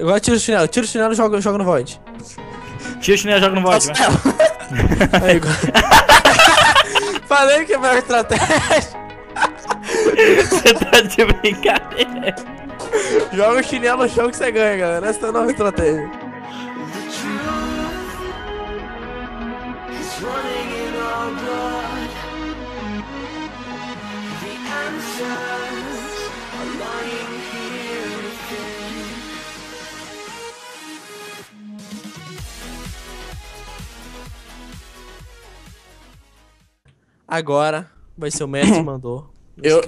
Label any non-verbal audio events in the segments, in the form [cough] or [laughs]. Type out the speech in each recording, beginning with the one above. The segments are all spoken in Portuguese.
Agora tira o chinelo, tira o chinelo e joga, joga no Void. Tira o chinelo e joga no Void, vai. Aí, [laughs] Falei que é melhor estratégia. Você tá de brincadeira. Joga o chinelo no chão que você ganha, galera. Essa é a nova estratégia. The answers are lying Agora vai ser o Messi [laughs] mandou. Eu,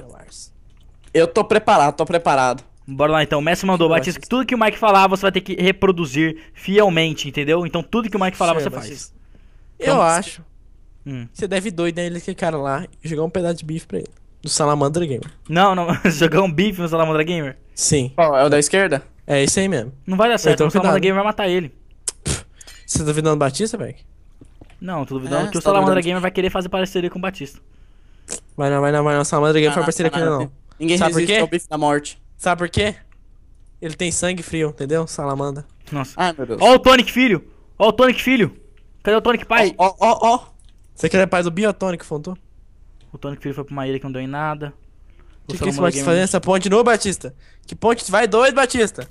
eu tô preparado, tô preparado. Bora lá então, o Messi mandou, Batista, que tudo que o Mike falar você vai ter que reproduzir fielmente, entendeu? Então tudo que o Mike falar você faz. Então, eu acho. Hum. Você deve doido né, ele que cara lá jogar um pedaço de bife pra ele. Do Salamandra Gamer. Não, não, [laughs] jogar um bife no Salamandra Gamer? Sim. Oh, é o da esquerda? É isso aí mesmo. Não vai dar então, certo, então, o Salamandra Gamer vai matar ele. Você tá duvidando do Batista, velho? Não, tô duvidando é, que o tá Salamandra Gamer vai querer fazer parceria com o Batista. Vai não, vai não, vai não. Salamandra Gamer ah, foi parceria tá com ele, não. Ninguém Sabe resiste ao da morte. Sabe por quê? Ele tem sangue frio, entendeu? Salamandra. Nossa. Ai, ah, meu Deus. Ó o Tonic Filho! Ó o Tonic Filho! Cadê o Tonic Pai? Ó, ó, ó! Você quer pai do Biotonic, Fontô? O Tonic Filho foi pra uma ilha que não deu em nada. O que, que, que você vai fazer essa ponte de novo, Batista? Que ponte vai dois, Batista?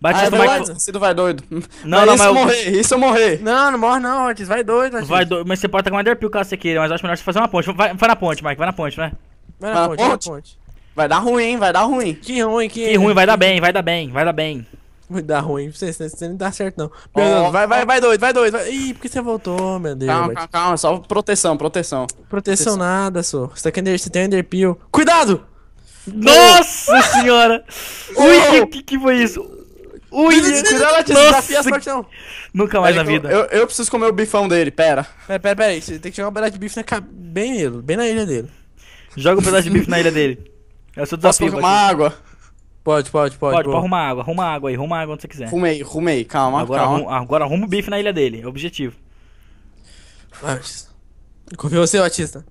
Batista ah, é Mike... Você vai doido. Não, [laughs] mas não, isso mas... morrer, isso eu morrer. Não, não morre não, antes vai doido, Batista. Vai doido, mas você pode estar com uma Enderpeel caso você queira, mas acho melhor você fazer uma ponte. Vai, vai na ponte, Mike, vai na ponte, vai. Vai na, vai ponte, na ponte? ponte, Vai dar ruim, hein, vai dar ruim. Que ruim, que... Que ruim, vai dar bem, vai dar bem, vai dar bem. Vai dar ruim, você, você não dá certo não. Oh, vai, vai, vai doido, vai doido. Vai... Ih, por que você voltou, meu Deus? Calma, calma, calma, só proteção, proteção. Proteção, proteção. nada, só. Você, tá você tem Enderpeel. Cuidado! Nossa senhora! Ui, o que, que foi isso? Ui, cuidado, Latis, desafia a sorte não. Nunca mais na vida. Eu, eu preciso comer o bifão dele, pera. Pera, pera, pera aí. Você tem que jogar um pedaço de bife na, ca- bem nele, bem na ilha dele. Joga um pedaço de bife na ilha dele. É o seu Posso arrumar água? Pode, pode, pode. Pode, pode arrumar água. Arruma água aí, arruma água onde você quiser. Rumei, rumei, calma, Agora, calma. arruma, agora arruma o bife na ilha dele, é o objetivo. Vai, Batista. Eu Confio em você, Batista.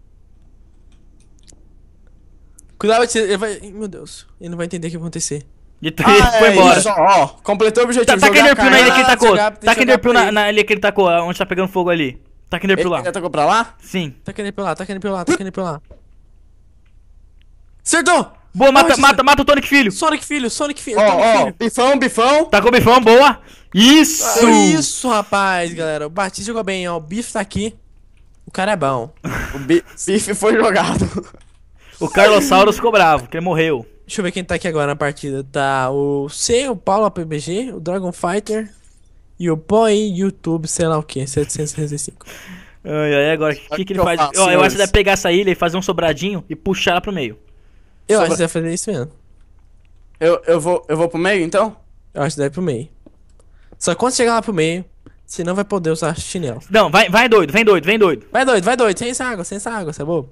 Cuidado, Batista. Ele vai... Meu Deus. Ele não vai entender o que vai acontecer. E tu, tá- ah, foi é, embora. Isso, ó, completou o objetivo. Tá, taca tá Enderpeel na ilha que ele ah, tacou. tá Enderpeel na, na ilha que ele tacou, ah, onde tá pegando fogo ali. Taca tá Enderpeel lá. Ele tacou pra lá? Sim. tá Enderpeel lá, tá Enderpeel lá, tá Enderpeel lá. Acertou! Boa, mata, mata, mata, mata o Sonic Filho. Sonic Filho, Sonic Filho. Ó, ó, bifão, bifão. Tacou bifão, boa. Isso! Ah, isso, rapaz, galera. O Batista jogou bem, ó. O bife tá aqui. O cara é bom. o bife foi jogado. [laughs] O Carlosaurus ficou bravo, porque ele morreu. Deixa eu ver quem tá aqui agora na partida. Tá o C, o Paulo APBG, o Dragon Fighter e o Boy YouTube, sei lá o que, 765. Ai, ai, agora, o que, que, ele faz? oh, eu acho que deve pegar essa ilha e fazer um sobradinho e puxar ela pro meio. Eu Sobra... acho que deve fazer isso mesmo. Eu, eu, vou, eu vou pro meio então? Eu acho que deve pro meio. Só quando chegar lá pro meio, você não vai poder usar chinelo. Não, vai, vai doido, vem doido, vem doido. Vai doido, vai doido, sem essa água, sem essa água, você é bobo.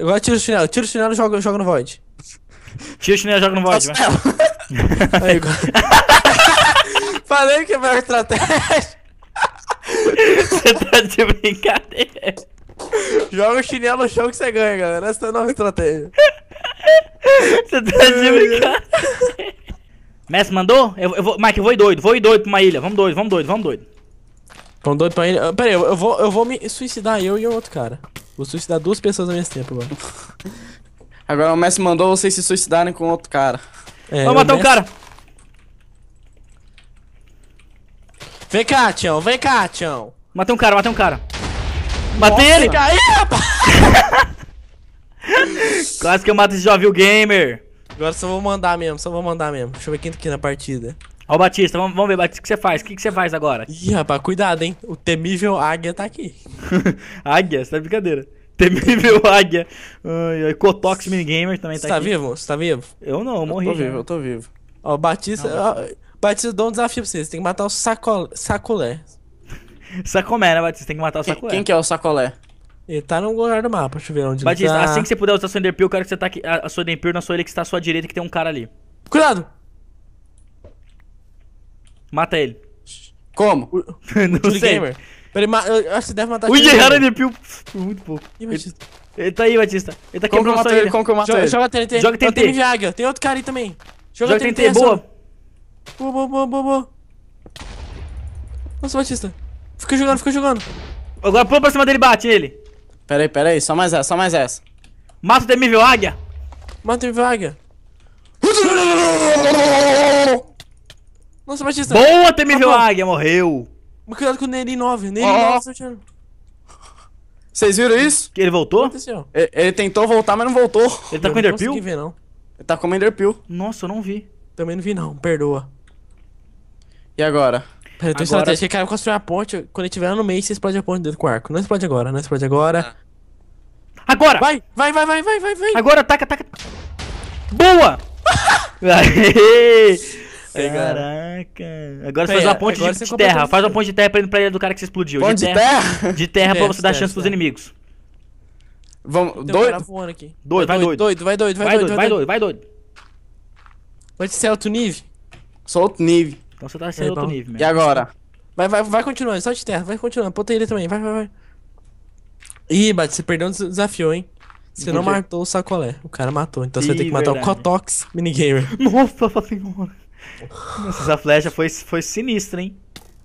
Agora tira o chinelo, tira o chinelo e joga, joga no Void. Tira o chinelo e joga no Void, [laughs] Aí, agora... [laughs] Falei que é melhor estratégia. Você tá de brincadeira. Joga o chinelo no chão que você ganha, galera. Essa é a nova estratégia. Você tá de brincadeira. Messi mandou? Eu, eu vou, Mike, eu vou ir doido, vou ir doido pra uma ilha. Vamos doido, vamos doido, vamos doido. Vamos doido pra ilha. Pera aí, eu, eu, vou, eu vou me suicidar, eu e o outro cara. Vou suicidar duas pessoas ao mesmo tempo agora. [laughs] agora o mestre mandou vocês se suicidarem com outro cara. É, Vamos matar o um cara! Vem cá, Tião, vem cá, Tião. Matei um cara, matei um cara. Matei ele! [laughs] Quase que eu mato esse Jovil Gamer. Agora só vou mandar mesmo, só vou mandar mesmo. Deixa eu ver quem tá aqui na partida. Ó o Batista, vamos, vamos ver, Batista, o que você faz? O que, você faz agora? Ih, rapaz, cuidado, hein? O temível águia tá aqui. [laughs] águia? Você tá é brincadeira. Temível [laughs] águia. Ai, ai. Cotox Minigamer também tá, tá aqui. Você tá vivo? Você tá vivo? Eu não, eu morri. Eu tô já. vivo, eu tô vivo. Ó, o Batista... Não, ó, Batista, dou um desafio pra você. Você tem que matar o sacolé. Sacolé, sacolé né, Batista? Tem que matar o sacolé. Quem, quem que é o sacolé? Ele tá no lugar do mapa, deixa eu ver onde Batista, ele tá. assim que você puder usar o sua Enderpeel, eu quero que você tá aqui, a sua Enderpeel na sua ilha que está à sua direita, que tem um cara ali. Cuidado! Mata ele. Como? O, [laughs] não o sei. Gamer. Peraí, eu acho que você deve matar o Jay Harry Pill. Muito pouco. Ih, ele, ele tá aí, Batista. Ele tá como quebrando que eu ele. Como que eu mato ele? Joga TNT. Joga TNT. Eu Viagra. Tem outro cara aí também. Joga, TNT, Boa. Boa, boa, boa, boa, boa. Nossa, Batista. Fica jogando, fica jogando. Agora pula pra cima dele e bate ele. pera aí. Só mais essa, só mais essa. Mata o temível águia. Mata o temível águia. [laughs] Nossa, Batista. Boa, Temível ah, Águia, morreu. Mas cuidado com o Neri 9. Neri oh. 9 Vocês viram isso? Que ele voltou? Ele, ele, tentou voltar, mas não voltou. Ele tá eu com não Pill? Não ver, não. Ele tá com Enderpeel. Nossa, eu não vi. Também não vi, não. Perdoa. E agora? Eu tô agora... estratégia. Cara, construir a ponte. Quando ele tiver lá no meio, você explode a ponte dentro do arco. Não explode agora, não explode agora. Ah. Agora! Vai, vai, vai, vai, vai, vai, vai. Agora, ataca, ataca. Boa! [laughs] Caraca. Agora você faz uma ponte de, de terra. Faz uma ponte de terra pra ir pra ilha do cara que você explodiu. Ponte de, de terra? De terra pra você dar chance pros inimigos. Vamos, então, doido? voando aqui. Doido, vai doido. Doido, vai doido, vai, vai doido, doido, vai doido, vai doido. Pode ser alto nível? Sou alto nível. Então você tá sendo é nível mesmo. E agora? Vai, vai, vai continuando, só de terra, vai continuando. Ponta ele também, vai, vai, vai. Ih, Bate, você perdeu um desafio, hein? Você não matou o sacolé. O cara matou, então Ih, você tem que matar verdade. o Cotox Minigamer. [laughs] Nossa senhora. Nossa, [laughs] essa flecha foi, foi sinistra, hein?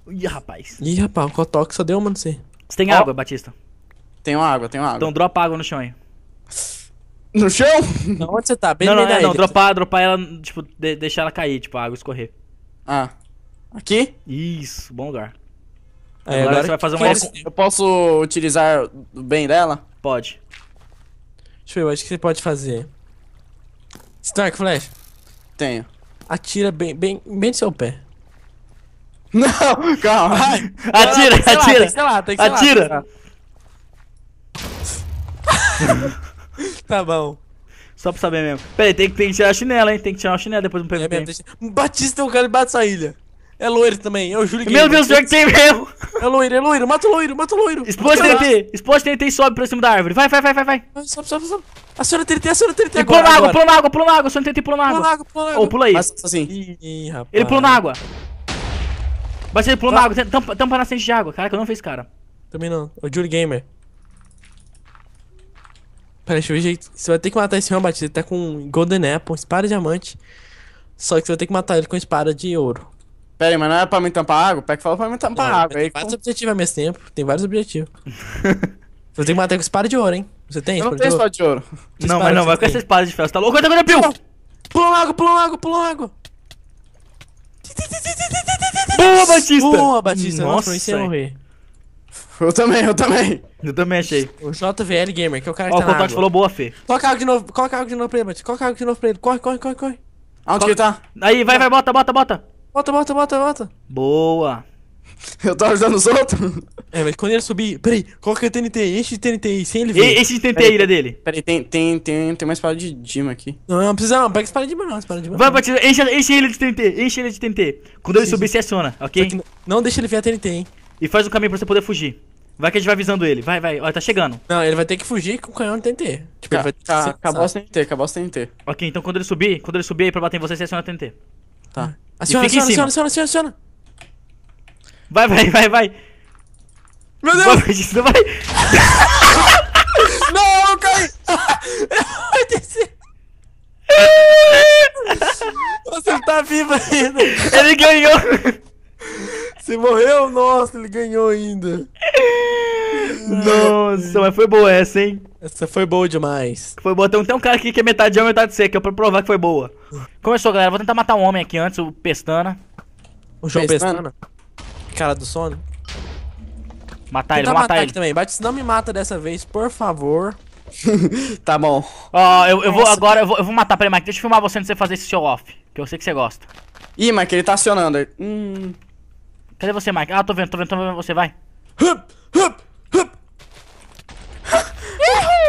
Ih, rapaz. Ih, rapaz, o Kotok só deu uma, não sei. Você tem água, Batista? Tenho água, tenho água. Então dropa água no chão aí. No chão? Não, onde você tá? Bem não, não, é, não, dropar, dropar ela, tipo, de- deixar ela cair, tipo, a água escorrer. Ah. Aqui? Isso, bom lugar. É, agora, você vai fazer uma. Posso- eu posso utilizar o bem dela? Pode. Deixa eu ver, eu acho que você pode fazer. Stark Flash, Tenho. Atira bem, bem, bem do seu pé. Não, calma. Vai. Atira, não, não, atira. Tem que ser lá, tem que ser lá. Atira. [laughs] tá bom. Só pra saber mesmo. Pera aí, tem, tem que tirar a chinela, hein? Tem que tirar a chinela depois do é PVP. Batista o é cara e bate essa ilha. É loiro também, é o Júlio Meu Deus, pior que tem mesmo! É loiro, é loiro, mata o loiro, mata o loiro! Explode TNT, explode TNT sobe pra cima da árvore, vai, vai, vai, vai, vai! Sobe, sobe, sobe! senhora TNT, senhora TNT! pula na água, pula na água, pula na água, aciona TNT, pula na água! Pula na água, pula na água! Ou pula aí! Passa assim. Ih, rapaz. Ele pula na água! Bate ele pula na água, tampa, tampa na frente de água, caraca, eu não fiz cara. Também não, o Júlio Gamer. Pera, deixa eu ver jeito. Você vai ter que matar esse homem, Batista. Ele tá com Golden Apple, espada diamante. Só que você vai ter que matar ele com espada de ouro. Pera aí, mas não é pra mim tampar água? O Peck falou pra mim tampar não, água. Aí, tem vários como... objetivos ao mesmo tempo. Tem vários objetivos. [laughs] Você tem que matar com espada de ouro, hein? Você tem? Eu não tenho espada de ouro. [laughs] não, mas não, vai com essa espada de ferro. Você tá louco? Agora, Pio! Pula água, pula água, pula água. Boa, Batista! Boa, Batista. Nossa, Nossa é eu morrer. Eu também, eu também. Eu também achei. O JVL Gamer, que é o cara que Ó, tá o contato falou boa, Fê. Coloca água de novo, coloca água de novo pra ele, Batista. Coloca água de novo pra ele. Corre, corre, corre, corre. Aonde que ele tá? Aí, vai, vai, bota, bota, bota. Bota, bota, bota, bota. Boa. Eu tava ajudando os outros. É, mas quando ele subir. Peraí, coloca o TNT? Enche de TNT aí, sem ele ver. enche de TNT peraí, ilha dele. Peraí, tem, tem, tem, tem uma espada de Dima aqui. Não, não precisa não, pega espada de Dima não, espada de Dima. Vai, batiza, enche, enche ele de TNT, enche ele de TNT. Quando ele subir, você aciona, ok? Não, deixa ele ver a TNT, hein? E faz o um caminho pra você poder fugir. Vai que a gente vai avisando ele, vai, vai, ó, tá chegando. Não, ele vai ter que fugir com o canhão de TNT. Tipo, tá, ele vai ter tá, acabou a TNT, acabou a TNT. Ok, então quando ele subir, quando ele subir aí pra bater em você, você aciona a TNT. Tá. Hum. Aciona, aciona, aciona, aciona, aciona, aciona. Vai, vai, vai, vai. Meu Deus! Vai, não vai. não, eu caí! [laughs] Você tá vivo ainda. Ele ganhou. Você morreu? Nossa, ele ganhou ainda. Nossa, mas foi boa essa, hein? Essa foi boa demais. Foi boa. Tem, tem um cara aqui que é metade de homem metade de que é pra provar que foi boa. Começou, galera. Vou tentar matar um homem aqui antes, o Pestana. O João Pestana? Pestana. Cara do sono. Matar Tentar ele, vou matar, matar ele. também. Bate, não me mata dessa vez, por favor. [laughs] tá bom. Ó, eu, eu vou agora, eu vou, eu vou matar. Peraí, Mike, deixa eu filmar você antes de você fazer esse show-off. Que eu sei que você gosta. Ih, Mike, ele tá acionando. Hum. Cadê você, Mike? Ah, tô vendo, tô vendo, tô vendo você, vai. Hup, hup.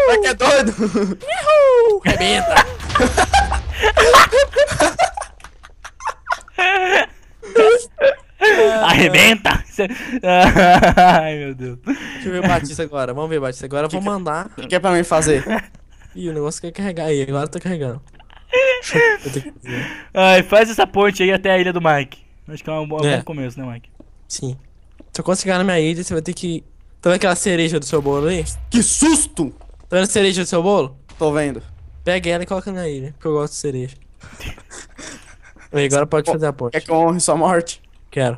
Será que é doido? Rebenta! Arrebenta! Ai, meu Deus. Deixa eu ver o Batista agora. Vamos ver, Batista. Agora eu vou mandar. O que é pra mim fazer? Ih, o negócio quer carregar aí. Agora eu tô carregando. Ai, faz essa ponte aí até a ilha do Mike. Acho que é um, bom, é. é. começo, né, Mike? Sim. Se eu conseguir chegar na minha ilha, você vai ter que. Então aquela cereja do seu bolo aí? Que susto! Tá vendo cereja no seu bolo? Tô vendo. Pega ela e coloca na ilha, porque eu gosto de cereja. e agora pode fazer a porta. Quer que eu honre sua morte? Quero.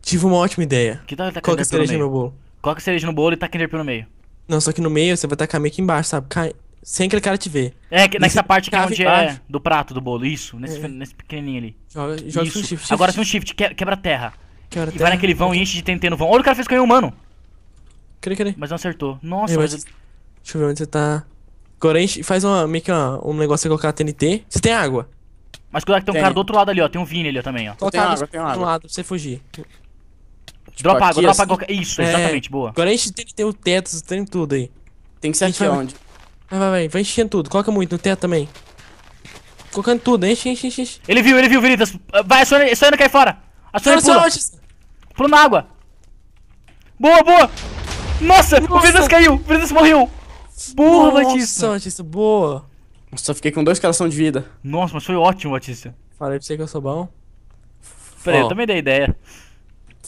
Tive uma ótima ideia. Que tal tá Coloca cereja no, no, bolo. Coloca cereja no bolo e tá Kinder Pio no meio. Não, só que no meio você vai tacar meio que embaixo, sabe? Cai... Sem aquele cara te ver. É, que, nessa parte que é onde embaixo. é do prato do bolo, isso. Nesse, é. nesse pequenininho ali. Joga, joga isso. com shift. Agora um shift, quebra quebra terra e vai naquele vão e enche de TNT no vão. Olha o cara fez com o humano. Cadê, cadê? Mas não acertou. Nossa, Ei, mas... Mas... Deixa eu ver onde você tá. Agora enche, faz uma, meio que uma, um negócio de é colocar TNT. Você tem água? Mas cuidado que tem um tem. cara do outro lado ali, ó. Tem um Vini ali ó, também, ó. Coloca água, tem água. do lado pra você fugir. Tipo, dropa água, dropa assim. água. Isso, é... exatamente, boa. Agora enche TNT, o teto, tem tudo aí. Tem que ser aqui onde? Vai, vai, vai. Vai enchendo tudo. Coloca muito no teto também. Colocando tudo, enche, enche, enche. Ele viu, ele viu, Veritas. Vai, é só, é só fora. Acelera, pula. Pula na água. Boa, boa. Nossa, Nossa. o Venus caiu. O Venus morreu. Boa, Batista. Nossa, boa. Só fiquei com dois corações de vida. Nossa, mas foi ótimo, Batista. Falei pra você que eu sou bom. Peraí, oh. eu também dei ideia.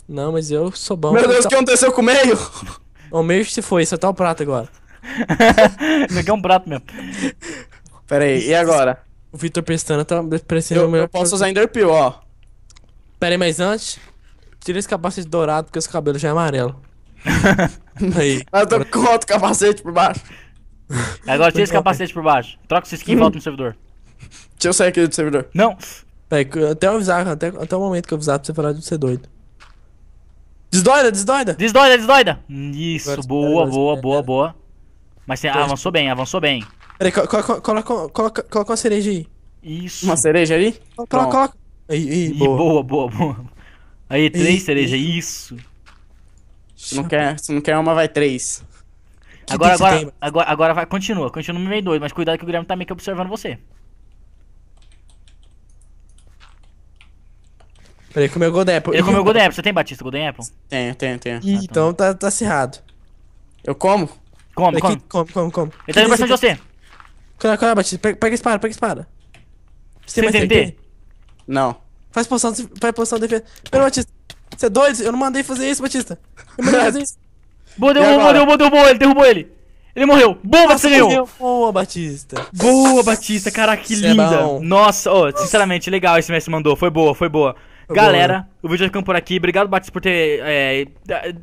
Não, mas eu sou bom. Meu Deus, o tá... que aconteceu com o meio? O meio se foi, só tá o prato agora. [laughs] Peguei um prato mesmo. Peraí, e agora? O Vitor Pestana tá parecendo o meu. Eu posso usar Enderpeel, ó. Pera aí, mas antes, tira esse capacete dourado porque esse cabelo já é amarelo. [laughs] aí. Eu tô com outro capacete por baixo. Agora tira esse capacete por baixo. Troca esse skin e volta no servidor. Deixa eu sair aqui do servidor. Não! Pera, até eu avisar, até, até o momento que eu avisar pra você falar de ser doido. Desdoida, desdoida! Desdoida, desdoida! Isso, Agora, boa, tá boa, boa, boa. Mas você avançou bem, avançou bem. Peraí, coloca, coloca, coloca, coloca uma cereja aí. Isso. Uma cereja aí. Coloca, coloca. Aí, boa. boa, boa, boa. Aí, três cerejas, cereja, isso. Se não, quer, se não quer uma, vai três. Que agora, agora, agora, agora vai, continua, continua no meio dois, mas cuidado que o Guilherme tá meio que observando você. Peraí, comeu Golden Apple. Ele comeu [laughs] Golden Apple, você tem Batista Golden Apple? Tenho, tenho, tenho. Ih, ah, tá. então tá, tá acirrado. Eu como? Como, come. Come, Como? come. Ele tá indo cima de você. Cuidado, cuidado, é, é, Batista. Pega, a espada, pega a espada. Você tem TNT? Não. Faz posição, faz posição de defesa. Pera, Batista. Você é doido? Eu não mandei fazer isso, Batista. Eu mandei fazer isso. [laughs] Boa, derrubou, derrubou, derrubou, ele derrubou ele. Ele morreu. Boa, você ganhou. Boa, Batista. Boa, Batista. Caraca, que Cê é linda. É Nossa, oh, sinceramente, legal esse mestre mandou. Foi boa, foi boa. Galera, boa. Né? o vídeo vai ficando por aqui. Obrigado, Batista, por ter, é,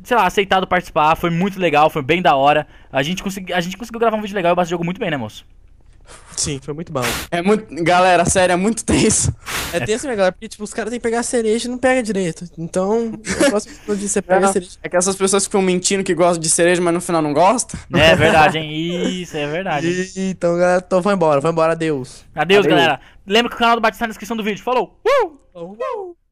sei lá, aceitado participar. Foi muito legal, foi bem da hora. A gente, consegui, a gente conseguiu gravar um vídeo legal e o Batista jogou muito bem, né, moço? Sim, foi muito bom. É muito. Galera, sério, é muito tenso. É tenso, né, galera? Porque, tipo, os caras têm que pegar a cereja e não pega direito. Então, eu de você pega cereja. É que essas pessoas que ficam mentindo que gostam de cereja, mas no final não gostam. É [laughs] verdade, hein? Isso, é verdade. E, então, galera, então vai embora, vai embora, adeus. Adeus, adeus. galera. Lembra que o canal do Batista tá na descrição do vídeo. Falou! Uh! Falou.